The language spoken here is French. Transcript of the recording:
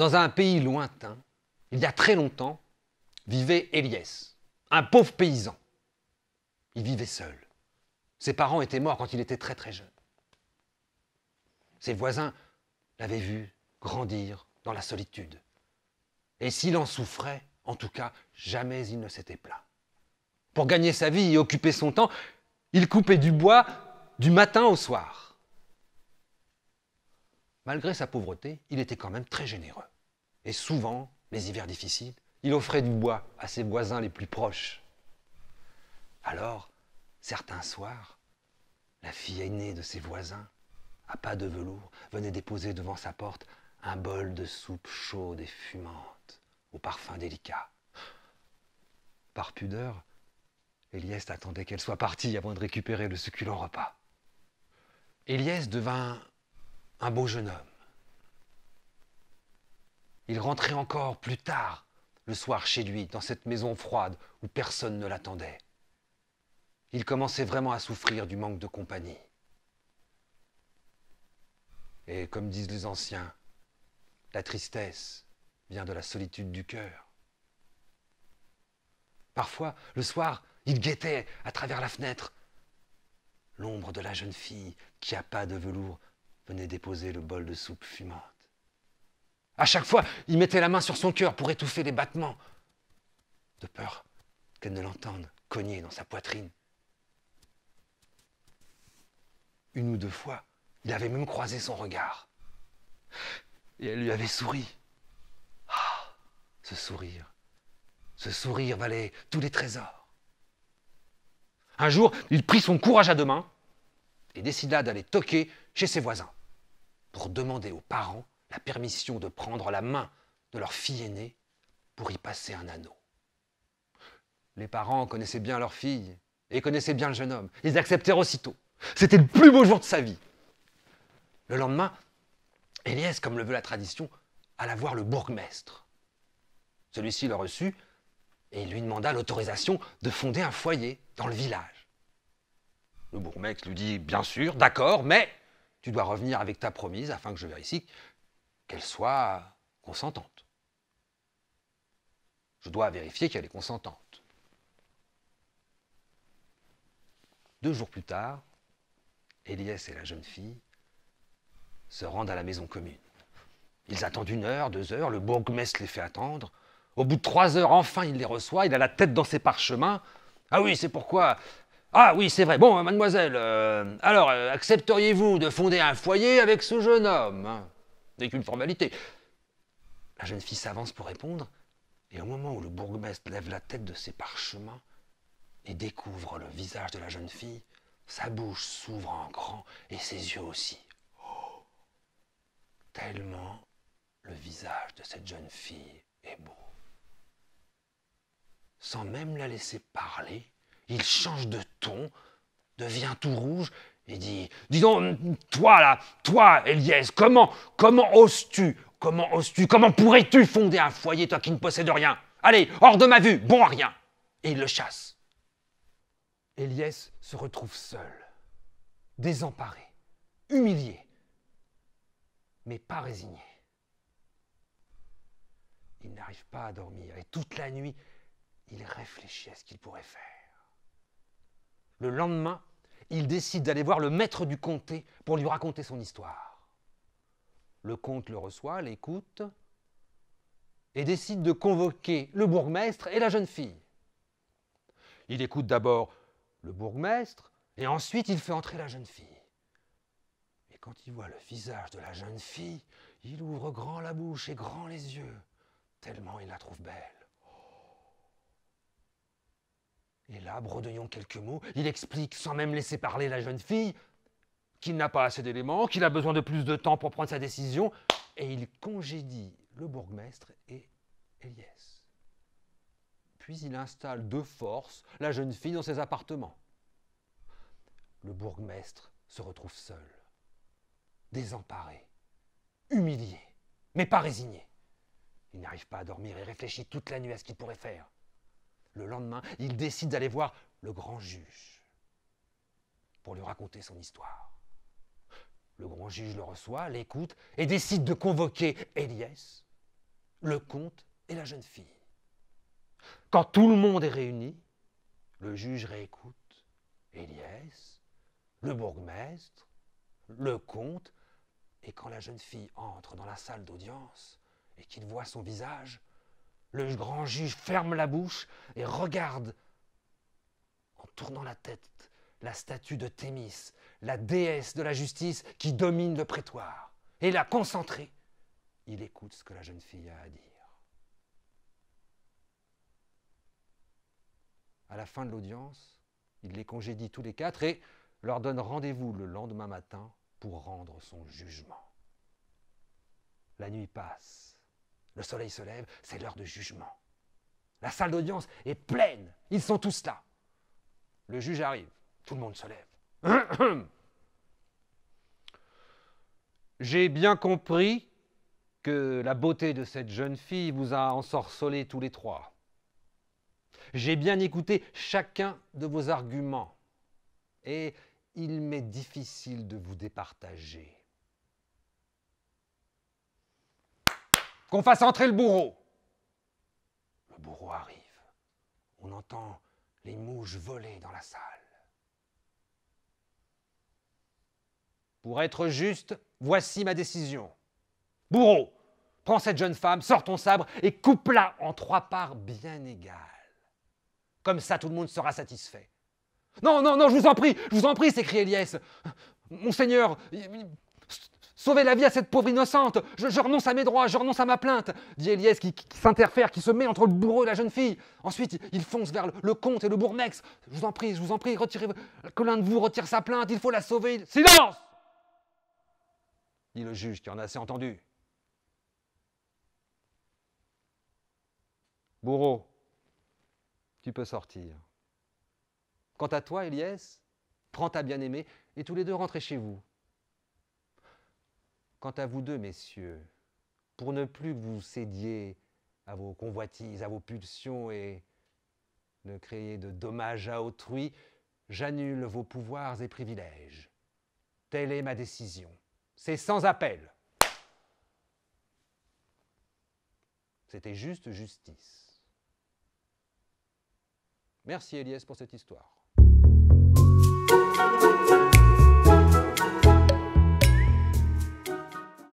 dans un pays lointain, il y a très longtemps, vivait Eliès, un pauvre paysan. Il vivait seul. Ses parents étaient morts quand il était très très jeune. Ses voisins l'avaient vu grandir dans la solitude. Et s'il en souffrait, en tout cas, jamais il ne s'était plaint. Pour gagner sa vie et occuper son temps, il coupait du bois du matin au soir malgré sa pauvreté, il était quand même très généreux. Et souvent, les hivers difficiles, il offrait du bois à ses voisins les plus proches. Alors, certains soirs, la fille aînée de ses voisins, à pas de velours, venait déposer devant sa porte un bol de soupe chaude et fumante, au parfum délicat. Par pudeur, Eliès attendait qu'elle soit partie avant de récupérer le succulent repas. Eliès devint un beau jeune homme. Il rentrait encore plus tard le soir chez lui, dans cette maison froide où personne ne l'attendait. Il commençait vraiment à souffrir du manque de compagnie. Et comme disent les anciens, la tristesse vient de la solitude du cœur. Parfois, le soir, il guettait à travers la fenêtre l'ombre de la jeune fille qui a pas de velours venait déposer le bol de soupe fumante. À chaque fois, il mettait la main sur son cœur pour étouffer les battements, de peur qu'elle ne l'entende cogner dans sa poitrine. Une ou deux fois, il avait même croisé son regard. Et elle lui avait souri. Ah, ce sourire. Ce sourire valait tous les trésors. Un jour, il prit son courage à deux mains et décida d'aller toquer chez ses voisins pour demander aux parents la permission de prendre la main de leur fille aînée pour y passer un anneau. Les parents connaissaient bien leur fille et connaissaient bien le jeune homme. Ils acceptèrent aussitôt. C'était le plus beau jour de sa vie. Le lendemain, Eliès, comme le veut la tradition, alla voir le bourgmestre. Celui-ci le reçut et lui demanda l'autorisation de fonder un foyer dans le village. Le bourgmestre lui dit Bien sûr, d'accord, mais tu dois revenir avec ta promise afin que je vérifie qu'elle soit consentante. Je dois vérifier qu'elle est consentante. Deux jours plus tard, Elias et la jeune fille se rendent à la maison commune. Ils attendent une heure, deux heures, le bourgmestre les fait attendre. Au bout de trois heures, enfin, il les reçoit, il a la tête dans ses parchemins. Ah oui, c'est pourquoi ah oui, c'est vrai. Bon, mademoiselle, euh, alors, euh, accepteriez-vous de fonder un foyer avec ce jeune homme N'est hein qu'une formalité. La jeune fille s'avance pour répondre, et au moment où le bourgmestre lève la tête de ses parchemins et découvre le visage de la jeune fille, sa bouche s'ouvre en grand et ses yeux aussi. Oh Tellement le visage de cette jeune fille est beau. Sans même la laisser parler, il change de ton, devient tout rouge et dit Dis donc, toi là, toi, Eliès, comment, comment oses-tu Comment oses-tu Comment pourrais-tu fonder un foyer, toi qui ne possèdes rien Allez, hors de ma vue, bon à rien Et il le chasse. Eliès se retrouve seul, désemparé, humilié, mais pas résigné. Il n'arrive pas à dormir et toute la nuit, il réfléchit à ce qu'il pourrait faire le lendemain, il décide d'aller voir le maître du comté pour lui raconter son histoire. Le comte le reçoit, l'écoute, et décide de convoquer le bourgmestre et la jeune fille. Il écoute d'abord le bourgmestre, et ensuite il fait entrer la jeune fille. Et quand il voit le visage de la jeune fille, il ouvre grand la bouche et grand les yeux, tellement il la trouve belle. Et là, bredouillant quelques mots, il explique, sans même laisser parler la jeune fille, qu'il n'a pas assez d'éléments, qu'il a besoin de plus de temps pour prendre sa décision, et il congédie le bourgmestre et Eliès. Puis il installe de force la jeune fille dans ses appartements. Le bourgmestre se retrouve seul, désemparé, humilié, mais pas résigné. Il n'arrive pas à dormir et réfléchit toute la nuit à ce qu'il pourrait faire. Le lendemain, il décide d'aller voir le grand juge pour lui raconter son histoire. Le grand juge le reçoit, l'écoute et décide de convoquer Elias le comte et la jeune fille. Quand tout le monde est réuni, le juge réécoute Elias le bourgmestre, le comte, et quand la jeune fille entre dans la salle d'audience et qu'il voit son visage, le grand juge ferme la bouche et regarde, en tournant la tête, la statue de Thémis, la déesse de la justice qui domine le prétoire. Et la concentrée, il écoute ce que la jeune fille a à dire. À la fin de l'audience, il les congédie tous les quatre et leur donne rendez-vous le lendemain matin pour rendre son jugement. La nuit passe. Le soleil se lève, c'est l'heure de jugement. La salle d'audience est pleine, ils sont tous là. Le juge arrive, tout le monde se lève. J'ai bien compris que la beauté de cette jeune fille vous a ensorcelé tous les trois. J'ai bien écouté chacun de vos arguments et il m'est difficile de vous départager. qu'on fasse entrer le bourreau. Le bourreau arrive. On entend les mouches voler dans la salle. Pour être juste, voici ma décision. Bourreau, prends cette jeune femme, sors ton sabre et coupe-la en trois parts bien égales. Comme ça, tout le monde sera satisfait. Non, non, non, je vous en prie, je vous en prie, s'écrie Eliès. Monseigneur, Sauvez la vie à cette pauvre innocente je, renonce à mes droits, je renonce à ma plainte dit Eliès qui, s'interfère, qui se met entre le bourreau et la jeune fille. Ensuite, il fonce vers le, comte et le bourmex. « Je vous en prie, je vous en prie, retirez que l'un de vous retire sa plainte, il faut la sauver. Silence dit le juge qui en a assez entendu. Bourreau, tu peux sortir. Quant à toi, Eliès, prends ta bien-aimée et tous les deux rentrez chez vous. Quant à vous deux, messieurs, pour ne plus vous cédiez à vos convoitises, à vos pulsions et ne créer de dommages à autrui, j'annule vos pouvoirs et privilèges. Telle est ma décision. C'est sans appel. C'était juste justice. Merci Elias pour cette histoire.